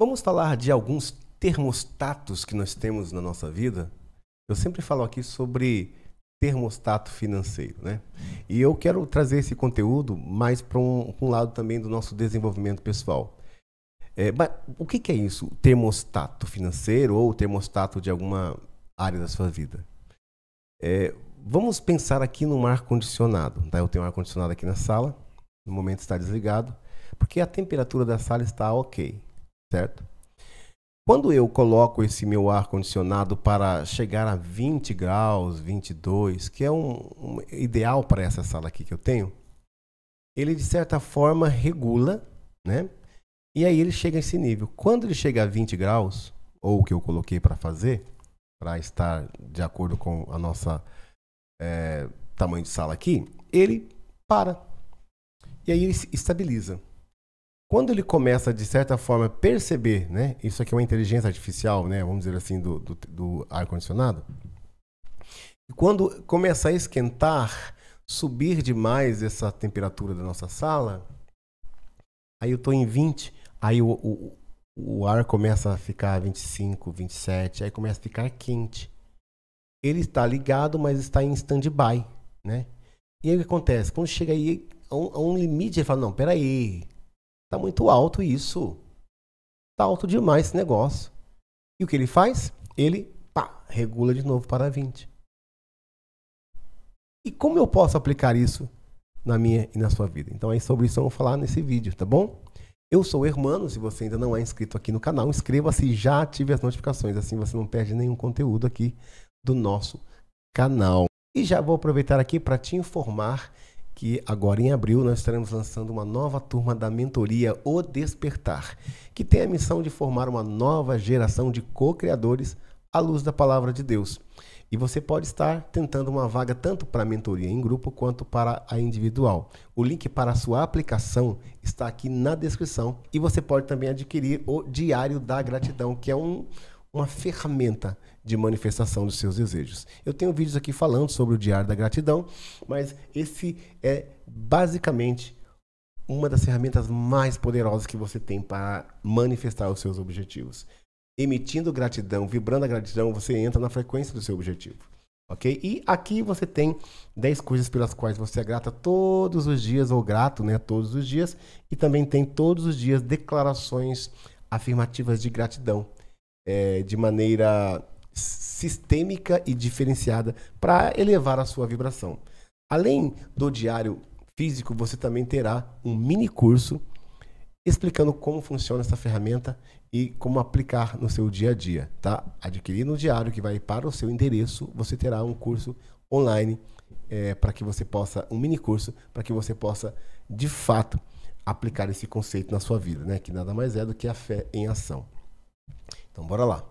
Vamos falar de alguns termostatos que nós temos na nossa vida? Eu sempre falo aqui sobre termostato financeiro, né? E eu quero trazer esse conteúdo mais para um, um, lado também do nosso desenvolvimento pessoal. É, o que, que, é isso, termostato financeiro ou termostato de alguma área da sua vida? É, vamos pensar aqui no ar condicionado. Tá? Eu tenho um ar condicionado aqui na sala, no momento está desligado, porque a temperatura da sala está ok certo? Quando eu coloco esse meu ar condicionado para chegar a 20 graus, 22, que é um, um ideal para essa sala aqui que eu tenho, ele de certa forma regula, né? E aí ele chega a esse nível. Quando ele chega a 20 graus, ou o que eu coloquei para fazer, para estar de acordo com a nossa é, tamanho de sala aqui, ele para. E aí ele estabiliza. Quando ele começa, de certa forma, a perceber, né? Isso aqui é uma inteligência artificial, né? Vamos dizer assim, do, do, do ar-condicionado. Quando começa a esquentar, subir demais essa temperatura da nossa sala, aí eu estou em 20, aí o, o, o ar começa a ficar 25, 27, aí começa a ficar quente. Ele está ligado, mas está em stand-by, né? E aí o que acontece? Quando chega aí a um, a um limite, ele fala, não, peraí, Tá muito alto isso. Tá alto demais esse negócio. E o que ele faz? Ele pá, regula de novo para 20. E como eu posso aplicar isso na minha e na sua vida? Então é sobre isso eu vou falar nesse vídeo, tá bom? Eu sou o Hermano, se você ainda não é inscrito aqui no canal, inscreva-se e já ative as notificações, assim você não perde nenhum conteúdo aqui do nosso canal. E já vou aproveitar aqui para te informar que agora em abril nós estaremos lançando uma nova turma da mentoria O Despertar, que tem a missão de formar uma nova geração de co-criadores à luz da palavra de Deus. E você pode estar tentando uma vaga tanto para a mentoria em grupo quanto para a individual. O link para a sua aplicação está aqui na descrição e você pode também adquirir o Diário da Gratidão, que é um, uma ferramenta de manifestação dos seus desejos. Eu tenho vídeos aqui falando sobre o Diário da Gratidão, mas esse é basicamente uma das ferramentas mais poderosas que você tem para manifestar os seus objetivos. Emitindo gratidão, vibrando a gratidão, você entra na frequência do seu objetivo. Ok? E aqui você tem 10 coisas pelas quais você é grata todos os dias, ou grato, né? Todos os dias. E também tem todos os dias declarações afirmativas de gratidão. É, de maneira sistêmica e diferenciada para elevar a sua vibração. Além do diário físico, você também terá um mini curso explicando como funciona essa ferramenta e como aplicar no seu dia a dia, tá? Adquirindo o diário que vai para o seu endereço, você terá um curso online é, para que você possa, um mini curso, para que você possa, de fato, aplicar esse conceito na sua vida, né? Que nada mais é do que a fé em ação. Então, bora lá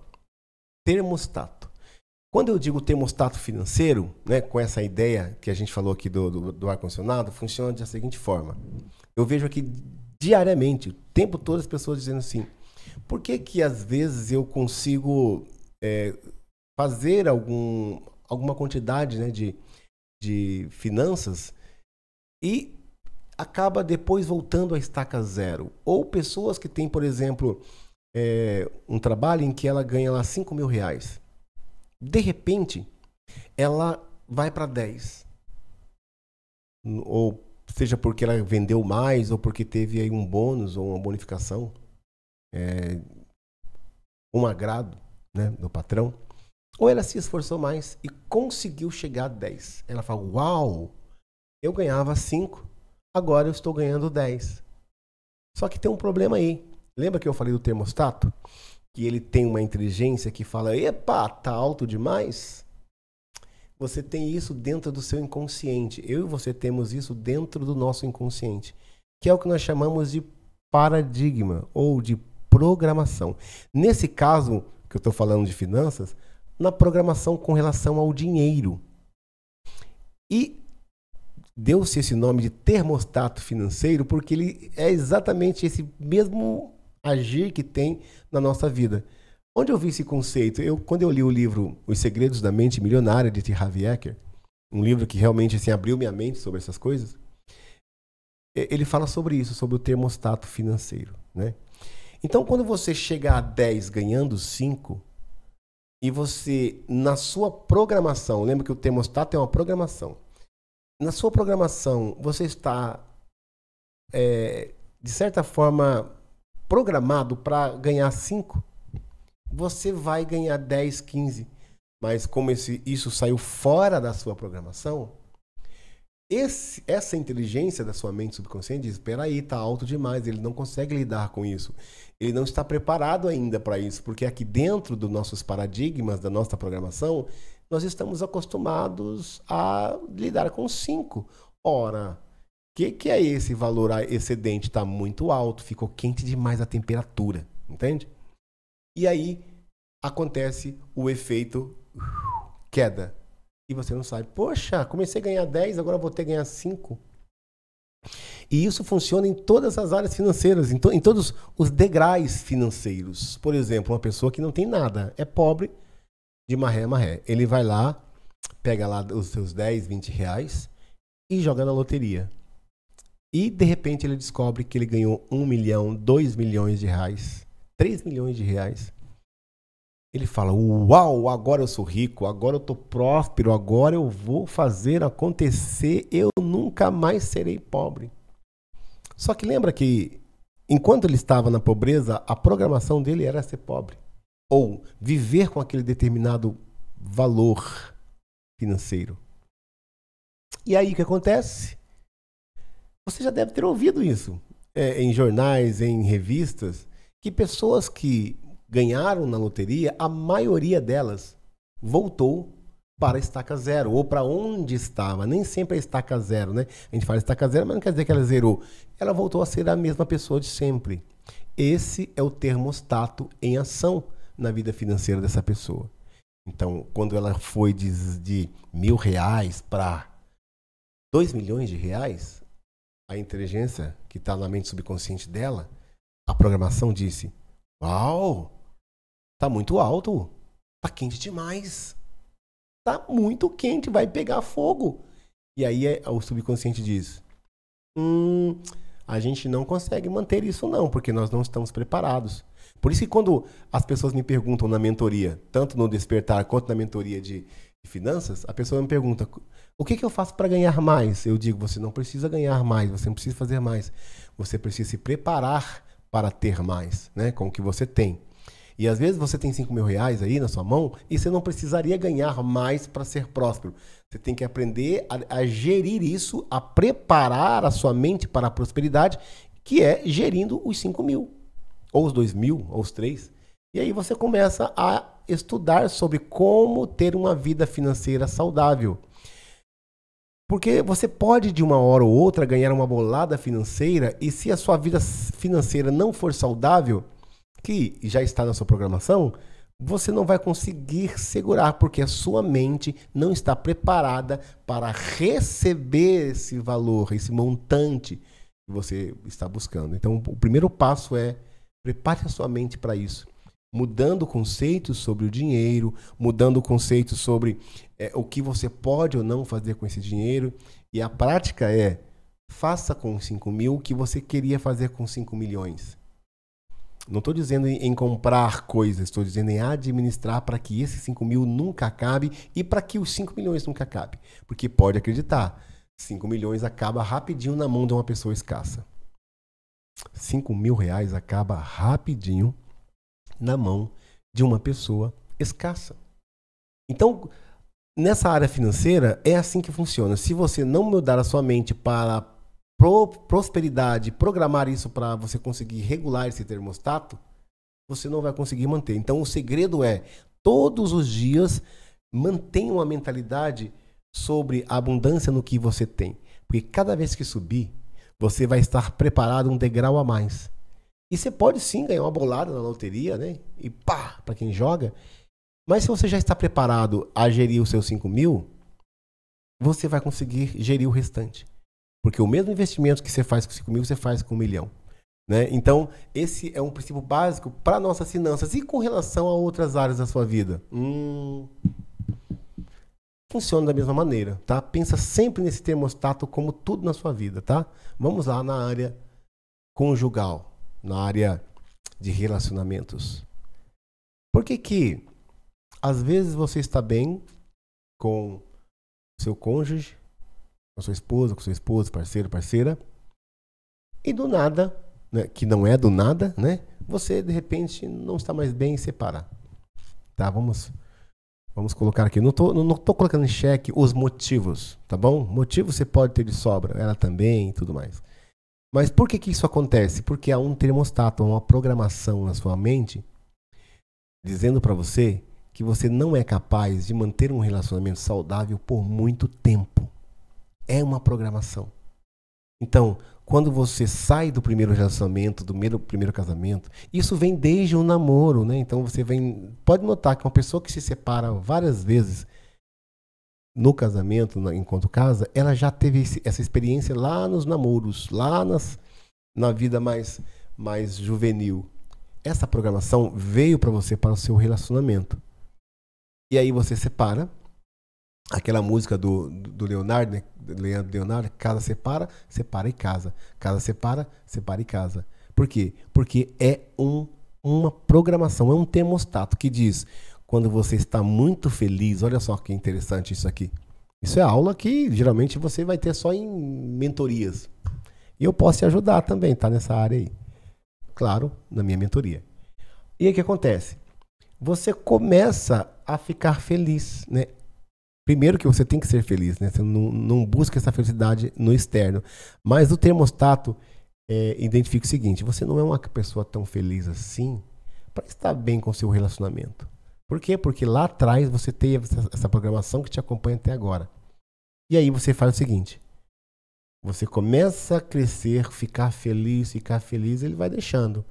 termostato. Quando eu digo termostato financeiro, né, com essa ideia que a gente falou aqui do, do, do ar-condicionado, funciona da seguinte forma. Eu vejo aqui diariamente, o tempo todo, as pessoas dizendo assim: por que, que às vezes eu consigo é, fazer algum, alguma quantidade né, de, de finanças e acaba depois voltando à estaca zero? Ou pessoas que têm, por exemplo, é, um trabalho em que ela ganha lá 5 mil reais. De repente, ela vai para 10. Ou seja porque ela vendeu mais, ou porque teve aí um bônus ou uma bonificação, é, um agrado né, do patrão. Ou ela se esforçou mais e conseguiu chegar a 10. Ela fala: Uau, eu ganhava 5, agora eu estou ganhando 10. Só que tem um problema aí. Lembra que eu falei do termostato? Que ele tem uma inteligência que fala: epa, tá alto demais? Você tem isso dentro do seu inconsciente. Eu e você temos isso dentro do nosso inconsciente, que é o que nós chamamos de paradigma ou de programação. Nesse caso que eu estou falando de finanças, na programação com relação ao dinheiro. E deu-se esse nome de termostato financeiro porque ele é exatamente esse mesmo agir que tem na nossa vida. Onde eu vi esse conceito? Eu, quando eu li o livro Os Segredos da Mente Milionária, de T. Harv Eker, um livro que realmente assim, abriu minha mente sobre essas coisas, ele fala sobre isso, sobre o termostato financeiro. Né? Então, quando você chega a 10 ganhando 5, e você, na sua programação, lembra que o termostato é uma programação. Na sua programação, você está, é, de certa forma, programado para ganhar 5, você vai ganhar 10, 15. Mas como esse, isso saiu fora da sua programação, esse, essa inteligência da sua mente subconsciente diz: peraí, tá alto demais, ele não consegue lidar com isso. Ele não está preparado ainda para isso, porque aqui dentro dos nossos paradigmas, da nossa programação, nós estamos acostumados a lidar com cinco. Ora, que, que é esse valor excedente? Está muito alto, ficou quente demais a temperatura, entende? E aí acontece o efeito uh, queda. E você não sabe, poxa, comecei a ganhar 10, agora vou ter que ganhar 5. E isso funciona em todas as áreas financeiras, em, to em todos os degraus financeiros. Por exemplo, uma pessoa que não tem nada, é pobre, de maré a maré. Ele vai lá, pega lá os seus 10, 20 reais e joga na loteria. E de repente ele descobre que ele ganhou um milhão, dois milhões de reais, três milhões de reais. Ele fala: Uau, agora eu sou rico, agora eu estou próspero, agora eu vou fazer acontecer, eu nunca mais serei pobre. Só que lembra que enquanto ele estava na pobreza, a programação dele era ser pobre ou viver com aquele determinado valor financeiro. E aí o que acontece? Você já deve ter ouvido isso é, em jornais, em revistas, que pessoas que ganharam na loteria, a maioria delas voltou para a estaca zero, ou para onde estava. Nem sempre a é estaca zero, né? A gente fala estaca zero, mas não quer dizer que ela zerou. Ela voltou a ser a mesma pessoa de sempre. Esse é o termostato em ação na vida financeira dessa pessoa. Então, quando ela foi de, de mil reais para dois milhões de reais, a inteligência que está na mente subconsciente dela, a programação disse: Uau! Tá muito alto. Tá quente demais. Tá muito quente, vai pegar fogo. E aí é, o subconsciente diz: Hum, a gente não consegue manter isso, não, porque nós não estamos preparados. Por isso que quando as pessoas me perguntam na mentoria, tanto no despertar quanto na mentoria de de finanças, a pessoa me pergunta: o que, que eu faço para ganhar mais? Eu digo: você não precisa ganhar mais, você não precisa fazer mais. Você precisa se preparar para ter mais, né? Com o que você tem. E às vezes você tem 5 mil reais aí na sua mão e você não precisaria ganhar mais para ser próspero. Você tem que aprender a, a, gerir isso, a preparar a sua mente para a prosperidade, que é gerindo os 5 mil, ou os 2 mil, ou os 3. E aí você começa a estudar sobre como ter uma vida financeira saudável. Porque você pode, de uma hora ou outra, ganhar uma bolada financeira e se a sua vida financeira não for saudável, que já está na sua programação, você não vai conseguir segurar, porque a sua mente não está preparada para receber esse valor, esse montante que você está buscando. Então, o primeiro passo é prepare a sua mente para isso mudando conceitos sobre o dinheiro, mudando conceitos sobre é, o que você pode ou não fazer com esse dinheiro. E a prática é: faça com 5 mil o que você queria fazer com 5 milhões. Não estou dizendo em, comprar coisas, estou dizendo em administrar para que esses 5 mil nunca acabe e para que os 5 milhões nunca acabe. Porque pode acreditar, 5 milhões acaba rapidinho na mão de uma pessoa escassa. 5 mil reais acaba rapidinho na mão de uma pessoa escassa. Então, nessa área financeira, é assim que funciona. Se você não mudar a sua mente para pro prosperidade, programar isso para você conseguir regular esse termostato, você não vai conseguir manter. Então, o segredo é, todos os dias, mantenha uma mentalidade sobre a abundância no que você tem. Porque cada vez que subir, você vai estar preparado um degrau a mais. E você pode sim ganhar uma bolada na loteria, né? E pá, para quem joga. Mas se você já está preparado a gerir os seus 5 mil, você vai conseguir gerir o restante. Porque o mesmo investimento que você faz com 5 mil, você faz com um milhão. Né? Então, esse é um princípio básico para nossas finanças. E com relação a outras áreas da sua vida? Hum... Funciona da mesma maneira, tá? Pensa sempre nesse termostato como tudo na sua vida, tá? Vamos lá na área conjugal na área de relacionamentos. Por que que às vezes você está bem com seu cônjuge, com sua esposa, com seu esposo, parceiro, parceira, e do nada, né, que não é do nada, né? Você de repente não está mais bem e separa. Tá, vamos vamos colocar aqui. Não tô, não, não tô colocando em xeque os motivos, tá bom? Motivos você pode ter de sobra, ela também e tudo mais. Mas por que, que isso acontece? Porque há um termostato, há uma programação na sua mente dizendo para você que você não é capaz de manter um relacionamento saudável por muito tempo. É uma programação. Então, quando você sai do primeiro relacionamento, do primeiro, primeiro casamento, isso vem desde o um namoro, né? Então você vem, pode notar que uma pessoa que se separa várias vezes no casamento, na, enquanto casa, ela já teve esse, essa experiência lá nos namoros, lá nas, na vida mais, mais juvenil. Essa programação veio para você para o seu relacionamento. E aí você separa. Aquela música do, do Leonardo, né? Leandro Leonardo, casa separa, separa e casa. Casa separa, separa e casa. Por quê? Porque é um, uma programação, é um termostato que diz quando você está muito feliz. Olha só que interessante isso aqui. Isso é aula que geralmente você vai ter só em mentorias. E eu posso te ajudar também, tá? Nessa área aí. Claro, na minha mentoria. E aí o que acontece? Você começa a ficar feliz, né? Primeiro que você tem que ser feliz, né? Você não, não busca essa felicidade no externo. Mas o termostato é, identifica o seguinte: você não é uma pessoa tão feliz assim para estar bem com seu relacionamento. Por quê? Porque lá atrás você tem essa, essa programação que te acompanha até agora. E aí você faz o seguinte: você começa a crescer, ficar feliz, ficar feliz, ele vai deixando.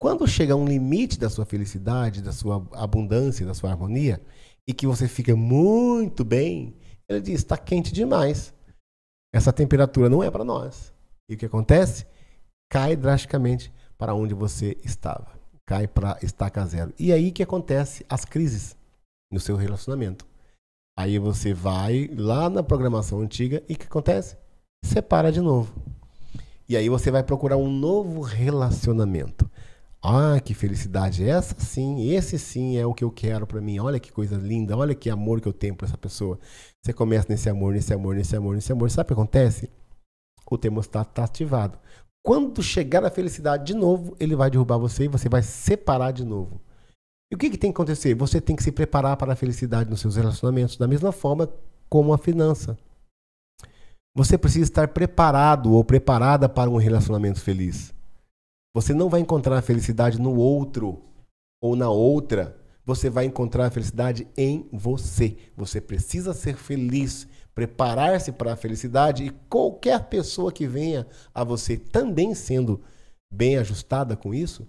Quando chega um limite da sua felicidade, da sua abundância, da sua harmonia, e que você fica muito bem, ele diz: está quente demais. Essa temperatura não é para nós. E o que acontece? Cai drasticamente para onde você estava cai para estaca zero. E aí que acontece as crises no seu relacionamento. Aí você vai lá na programação antiga e o que acontece? Separa de novo. E aí você vai procurar um novo relacionamento. Ah, que felicidade é essa sim, esse sim é o que eu quero para mim. Olha que coisa linda, olha que amor que eu tenho por essa pessoa. Você começa nesse amor, nesse amor, nesse amor, nesse amor. Sabe o que acontece? O termostato está tá ativado quando chegar a felicidade de novo, ele vai derrubar você e você vai separar de novo. E o que, que tem que acontecer? Você tem que se preparar para a felicidade nos seus relacionamentos, da mesma forma como a finança. Você precisa estar preparado ou preparada para um relacionamento feliz. Você não vai encontrar a felicidade no outro ou na outra. Você vai encontrar a felicidade em você. Você precisa ser feliz preparar-se para a felicidade e qualquer pessoa que venha a você também sendo bem ajustada com isso,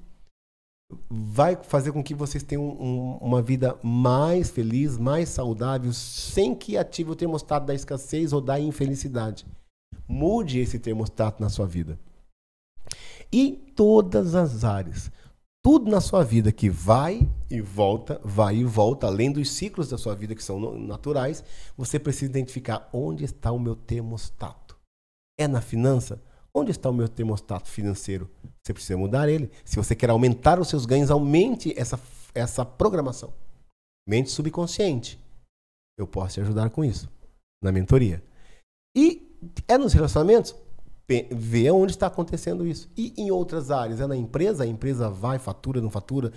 vai fazer com que vocês tenham um, uma vida mais feliz, mais saudável, sem que ative o termostato da escassez ou da infelicidade. Mude esse termostato na sua vida. E em todas as áreas tudo na sua vida que vai e volta, vai e volta, além dos ciclos da sua vida que são naturais, você precisa identificar onde está o meu termostato. É na finança? Onde está o meu termostato financeiro? Você precisa mudar ele. Se você quer aumentar os seus ganhos, aumente essa, essa programação. Mente subconsciente. Eu posso te ajudar com isso na mentoria. E é nos relacionamentos? ver onde está acontecendo isso. E em outras áreas, é na empresa, a empresa vai, fatura, não fatura.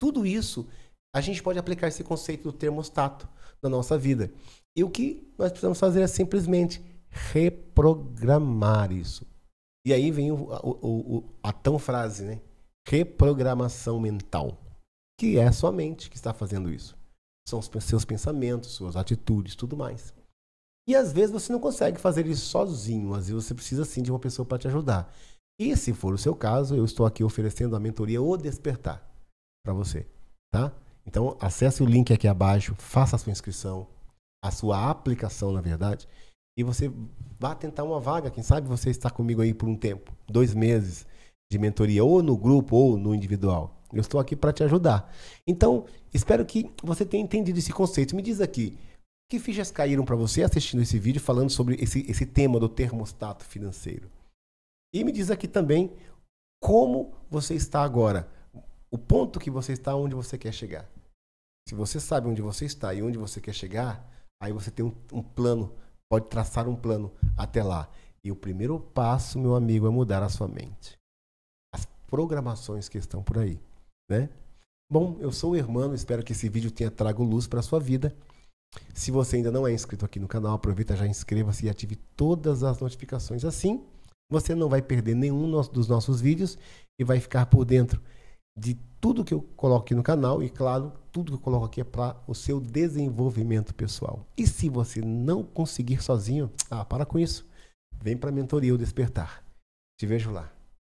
Tudo isso, a gente pode aplicar esse conceito do termostato na nossa vida. E o que nós precisamos fazer é simplesmente reprogramar isso. E aí vem o, o, o, a tão frase, né? Reprogramação mental. Que é a sua mente que está fazendo isso. São os seus pensamentos, suas atitudes, tudo mais. E às vezes você não consegue fazer isso sozinho, às vezes você precisa sim de uma pessoa para te ajudar. E se for o seu caso, eu estou aqui oferecendo a mentoria O Despertar para você, tá? Então acesse o link aqui abaixo, faça a sua inscrição, a sua aplicação, na verdade, e você vá tentar uma vaga. Quem sabe você está comigo aí por um tempo, dois meses de mentoria, ou no grupo ou no individual. Eu estou aqui para te ajudar. Então, espero que você tenha entendido esse conceito. Me diz aqui, que fichas caíram para você assistindo esse vídeo falando sobre esse, esse tema do termostato financeiro? E me diz aqui também como você está agora, o ponto que você está, onde você quer chegar. Se você sabe onde você está e onde você quer chegar, aí você tem um, um plano, pode traçar um plano até lá. E o primeiro passo, meu amigo, é mudar a sua mente. As programações que estão por aí, né? Bom, eu sou o irmão, espero que esse vídeo tenha trago luz para a sua vida. Se você ainda não é inscrito aqui no canal, aproveita já inscreva-se e ative todas as notificações. Assim, você não vai perder nenhum dos nossos vídeos e vai ficar por dentro de tudo que eu coloco aqui no canal e claro, tudo que eu coloco aqui é para o seu desenvolvimento pessoal. E se você não conseguir sozinho, ah, para com isso. Vem para a mentoria o despertar. Te vejo lá.